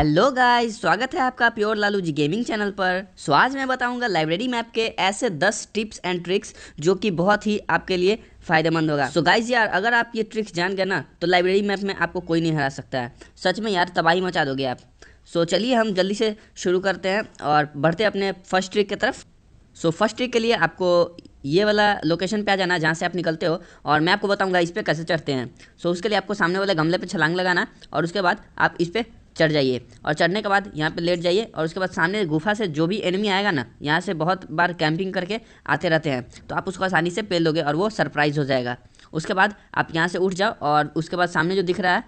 hello guys स्वागत है आपका pure Lalu ji gaming channel पर सो आज मैं बताऊंगा लाइब्रेरी मैप के ऐसे 10 टिप्स एंड ट्रिक्स जो कि बहुत ही आपके लिए फायदेमंद होगा सो so गाइज यार अगर आप ये ट्रिक्स जान गए ना तो लाइब्रेरी मैप में आपको कोई नहीं हरा सकता है सच में यार तबाही मचा दोगे आप सो so चलिए हम जल्दी से शुरू करते हैं और बढ़ते अपने फर्स्ट ट्रिक की तरफ सो फर्स्ट ट्रिक के लिए आपको ये वाला लोकेशन पे आ जाना जहाँ से आप निकलते हो और मैं आपको बताऊंगा इस पर कैसे चढ़ते हैं सो so, उसके लिए आपको सामने वाले गमले पे छलांग लगाना और उसके बाद आप इस पर चढ़ जाइए और चढ़ने के बाद यहाँ पे लेट जाइए और उसके बाद सामने गुफा से जो भी एनिमी आएगा ना यहाँ से बहुत बार कैंपिंग करके आते रहते हैं तो आप उसको आसानी से पेल लोगे और वो सरप्राइज हो जाएगा उसके बाद आप यहाँ से उठ जाओ और उसके बाद सामने जो दिख रहा है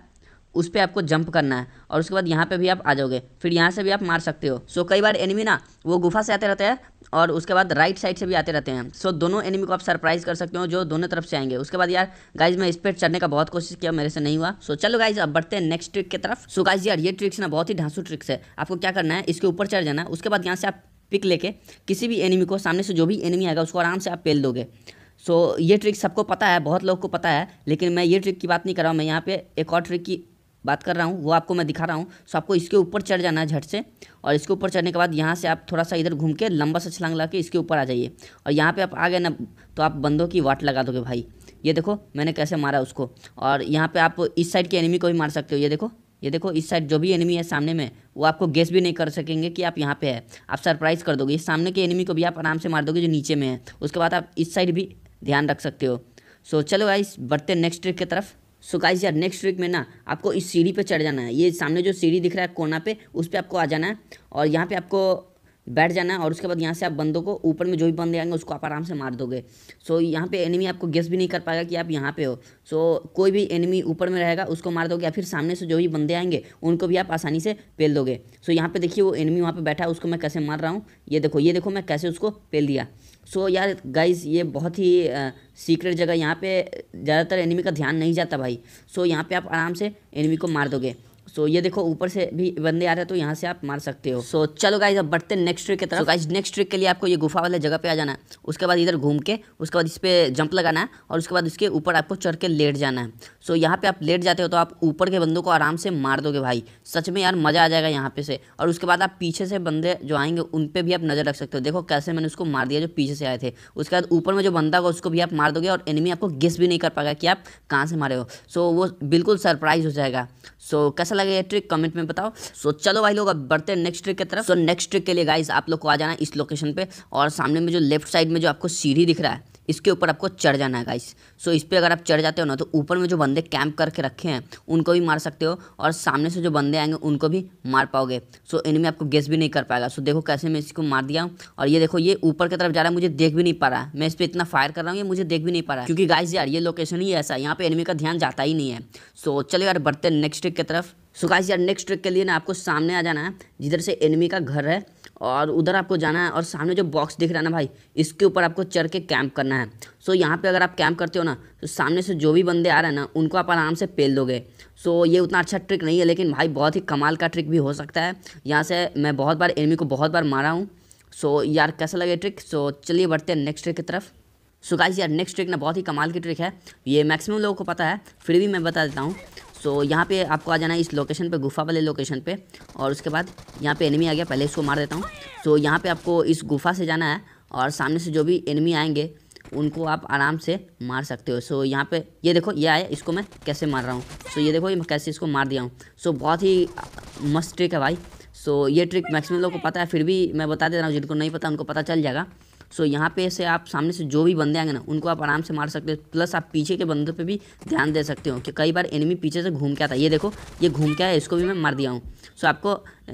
उस पर आपको जंप करना है और उसके बाद यहाँ पे भी आप आ जाओगे फिर यहाँ से भी आप मार सकते हो सो कई बार एनिमी ना वो गुफा से आते रहते हैं और उसके बाद राइट साइड से भी आते रहते हैं सो so, दोनों एनिमी को आप सरप्राइज कर सकते हो जो दोनों तरफ से आएंगे उसके बाद यार गाइज मैं इस पर चढ़ने का बहुत कोशिश किया मेरे से नहीं हुआ सो so, चलो गाइज अब बढ़ते हैं नेक्स्ट ट्रिक की तरफ सो so, गाइज यार ये ट्रिक्स ना बहुत ही ढांसू ट्रिक्स है आपको क्या करना है इसके ऊपर चढ़ जाना है उसके बाद यहाँ से आप पिक लेके किसी भी एनिमी को सामने से जो भी एनिमी आएगा उसको आराम से आप पेल दोगे सो so, ये ट्रिक सबको पता है बहुत लोग को पता है लेकिन मैं ये ट्रिक की बात नहीं कर रहा हूँ मैं यहाँ पे एक और ट्रिक की बात कर रहा हूँ वो आपको मैं दिखा रहा हूँ सो आपको इसके ऊपर चढ़ जाना है झट से और इसके ऊपर चढ़ने के बाद यहाँ से आप थोड़ा सा इधर घूम के लंबा सा छलांग ला के इसके ऊपर आ जाइए और यहाँ पे आप आ गए ना तो आप बंदों की वाट लगा दोगे भाई ये देखो मैंने कैसे मारा उसको और यहाँ पर आप इस साइड के एनिमी को भी मार सकते हो ये देखो ये देखो इस साइड जो भी एनिमी है सामने में वो आपको गेस भी नहीं कर सकेंगे कि आप यहाँ पे है आप सरप्राइज़ कर दोगे सामने के एनिमी को भी आप आराम से मार दोगे जो नीचे में है उसके बाद आप इस साइड भी ध्यान रख सकते हो सो so, चलो गाइस बढ़ते नेक्स्ट ट्रिक की तरफ सो so गाइज यार नेक्स्ट वीक में ना आपको इस सीढ़ी पे चढ़ जाना है ये सामने जो सीढ़ी दिख रहा है कोना पे उस पर आपको आ जाना है और यहाँ पे आपको बैठ जाना है और उसके बाद यहाँ से आप बंदों को ऊपर में जो भी बंदे आएंगे उसको आप आराम से मार दोगे सो so, यहाँ पे एनिमी आपको गेस भी नहीं कर पाएगा कि आप यहाँ पे हो सो so, कोई भी एनिमी ऊपर में रहेगा उसको मार दोगे या फिर सामने से जो भी बंदे आएंगे उनको भी आप आसानी से पेल दोगे सो so, यहाँ पे देखिए वो एनिमी वहाँ पर बैठा है उसको मैं कैसे मार रहा हूँ ये देखो ये देखो मैं कैसे उसको पेल दिया सो so, यार गाइस ये बहुत ही सीक्रेट जगह यहाँ पे ज़्यादातर एनिमी का ध्यान नहीं जाता भाई सो so, यहाँ पे आप आराम से एनिमी को मार दोगे सो ये देखो ऊपर से भी बंदे आ रहे हैं तो यहाँ से आप मार सकते हो सो चलो गाइज अब बढ़ते हैं नेक्स्ट ट्रिक की तरफ गाइज नेक्स्ट ट्रिक के लिए आपको ये गुफा वाले जगह पे आ जाना है उसके बाद इधर घूम के उसके बाद इस पर जंप लगाना है और उसके बाद उसके ऊपर आपको चढ़ के लेट जाना है सो यहाँ पे आप लेट जाते हो तो आप ऊपर के बंदों को आराम से मार दोगे भाई सच में यार मज़ा आ जाएगा यहाँ पे से और उसके बाद आप पीछे से बंदे जो आएंगे उन पर भी आप नज़र रख सकते हो देखो कैसे मैंने उसको मार दिया जो पीछे से आए थे उसके बाद ऊपर में जो बंदा होगा उसको भी आप मार दोगे और एनिमी आपको गेस भी नहीं कर पाएगा कि आप कहाँ से मारे हो सो वो बिल्कुल सरप्राइज हो जाएगा सो कैसा लगे ये ट्रिक कमेंट में बताओ सो so, चलो भाई लोग अब बढ़ते हैं नेक्स्ट ट्रिक की तरफ सो नेक्स्ट ट्रिक के लिए गाइस आप लोग को आ जाना इस लोकेशन पे और सामने में जो लेफ्ट साइड में जो आपको सीढ़ी दिख रहा है इसके ऊपर आपको चढ़ जाना है गाइस सो इस पर अगर आप चढ़ जाते हो ना तो ऊपर में जो बंदे कैंप करके रखे हैं उनको भी मार सकते हो और सामने से जो बंदे आएंगे उनको भी मार पाओगे सो इनमें आपको गेस भी नहीं कर पाएगा सो देखो कैसे मैं इसको मार दिया हूँ और ये देखो ये ऊपर की तरफ जा रहा है मुझे देख भी नहीं पा रहा है मैं इस पर इतना फायर कर रहा हूँ ये मुझे देख भी नहीं पा रहा है क्योंकि गाइस यार ये लोकेशन ही ऐसा है यहाँ पर एनमी का ध्यान जाता ही नहीं है सो चलो यार बढ़ते नेक्स्ट ट्रिक की तरफ सो गाइस यार नेक्स्ट ट्रिक के लिए ना आपको सामने आ जाना है जिधर से एनिमी का घर है और उधर आपको जाना है और सामने जो बॉक्स दिख रहा है ना भाई इसके ऊपर आपको चढ़ के कैंप करना है सो यहाँ पे अगर आप कैंप करते हो ना तो सामने से जो भी बंदे आ रहे हैं ना उनको आप आराम से पेल दोगे सो ये उतना अच्छा ट्रिक नहीं है लेकिन भाई बहुत ही कमाल का ट्रिक भी हो सकता है यहाँ से मैं बहुत बार एनमी को बहुत बार मारा हूँ सो यार कैसा लगे ट्रिक सो चलिए बढ़ते हैं नेक्स्ट ट्रिक की तरफ सो गाइस यार नेक्स्ट ट्रिक ना बहुत ही कमाल की ट्रिक है ये मैक्सिमम लोगों को पता है फिर भी मैं बता देता हूँ सो तो so, यहाँ पे आपको आ जाना है इस लोकेशन पे गुफा वाले लोकेशन पे और उसके बाद यहाँ पे एनिमी आ गया पहले इसको मार देता हूँ सो तो so, यहाँ पे आपको इस गुफा से जाना है और सामने से जो भी एनिमी आएंगे उनको आप आराम से मार सकते हो सो so, यहाँ पे ये देखो ये आया इसको मैं कैसे मार रहा हूँ सो so, ये देखो ये कैसे इसको मार दिया हूँ सो so, बहुत ही मस्त ट्रिक है भाई सो so, ये ट्रिक मैक्सिमम लोग को पता है फिर भी मैं बता दे रहा हूँ जिनको नहीं पता उनको पता चल जाएगा सो यहाँ पे से आप सामने से जो भी बंदे आएंगे ना उनको आप आराम से मार सकते हो प्लस आप पीछे के बंदों पर भी ध्यान दे सकते हो कि कई बार एनिमी पीछे से घूम के आता है ये देखो ये घूम के आया इसको भी मैं मार दिया हूँ सो आपको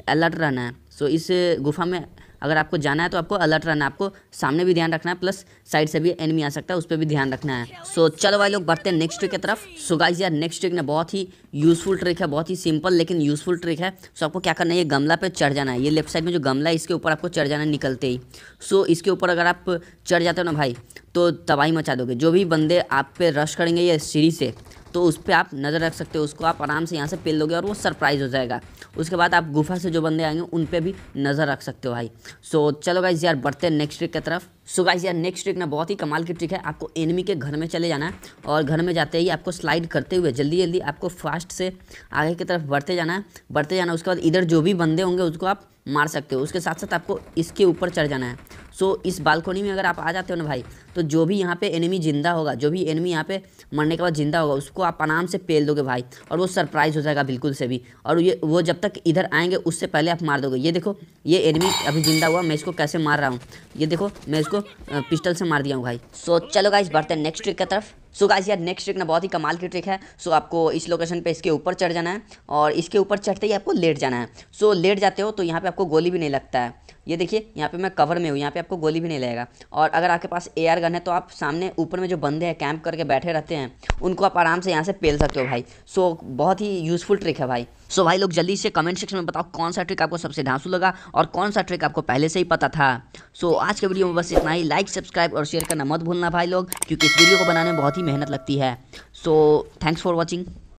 अलर्ट रहना है सो इस गुफा में अगर आपको जाना है तो आपको अलर्ट रहना आपको सामने भी ध्यान रखना है प्लस साइड से भी एनिमी आ सकता है उस पर भी ध्यान रखना है सो so, चलो भाई लोग बढ़ते हैं नेक्स्ट ट्रिक की तरफ सो so, यार नेक्स्ट ट्रिक ने बहुत ही यूजफुल ट्रिक है बहुत ही सिंपल लेकिन यूजफुल ट्रिक है सो so, आपको क्या करना है ये गमला पे चढ़ जाना है ये लेफ्ट साइड में जो गमला है इसके ऊपर आपको चढ़ जाना निकलते ही सो so, इसके ऊपर अगर आप चढ़ जाते हो ना भाई तो तबाही मचा दोगे जो भी बंदे आप पे रश करेंगे या सीढ़ी से तो उस पर आप नज़र रख सकते हो उसको आप आराम से यहाँ से पेल दोगे और वो सरप्राइज़ हो जाएगा उसके बाद आप गुफा से जो बंदे आएंगे उन पर भी नज़र रख सकते हो भाई सो so, चलो गाइज यार बढ़ते हैं नेक्स्ट ट्रिक की तरफ सो so गाइज यार नेक्स्ट ट्रिक ना बहुत ही कमाल की ट्रिक है आपको एनिमी के घर में चले जाना है और घर में जाते ही आपको स्लाइड करते हुए जल्दी जल्दी आपको फास्ट से आगे की तरफ बढ़ते जाना है बढ़ते जाना उसके बाद इधर जो भी बंदे होंगे उसको आप मार सकते हो उसके साथ साथ आपको इसके ऊपर चढ़ जाना है सो इस बालकोनी में अगर आप आ जाते हो ना भाई तो जो भी यहाँ पे एनिमी जिंदा होगा जो भी एनिमी यहाँ पे मरने के बाद जिंदा होगा उसको आप आराम से पेल दोगे भाई और वो सरप्राइज हो जाएगा बिल्कुल से भी और ये वो जब तक इधर आएंगे उससे पहले आप मार दोगे ये देखो ये एनिमी अभी जिंदा हुआ मैं इसको कैसे मार रहा हूँ ये देखो मैं इसको पिस्टल से मार दिया हूँ भाई सो so, चलो गाइस बढ़ते हैं नेक्स्ट ट्रिक की तरफ सो so गाइस यार नेक्स्ट ट्रिक ना बहुत ही कमाल की ट्रिक है सो so आपको इस लोकेशन पे इसके ऊपर चढ़ जाना है और इसके ऊपर चढ़ते ही आपको लेट जाना है सो so लेट जाते हो तो यहाँ पे आपको गोली भी नहीं लगता है ये देखिए यहाँ पे मैं कवर में हूँ यहाँ पे आपको गोली भी नहीं लगेगा और अगर आपके पास ए गन है तो आप सामने ऊपर में जो बंदे हैं कैंप करके बैठे रहते हैं उनको आप आराम से यहाँ से पेल सकते हो भाई सो so, बहुत ही यूज़फुल ट्रिक है भाई सो भाई लोग जल्दी से कमेंट सेक्शन में बताओ कौन सा ट्रिक आपको सबसे ढांसू लगा और कौन सा ट्रिक आपको पहले से ही पता था सो आज के वीडियो में बस इतना ही लाइक सब्सक्राइब और शेयर करना मत भूलना भाई लोग क्योंकि इस वीडियो को बनाने में बहुत ही मेहनत लगती है सो थैंक्स फॉर वॉचिंग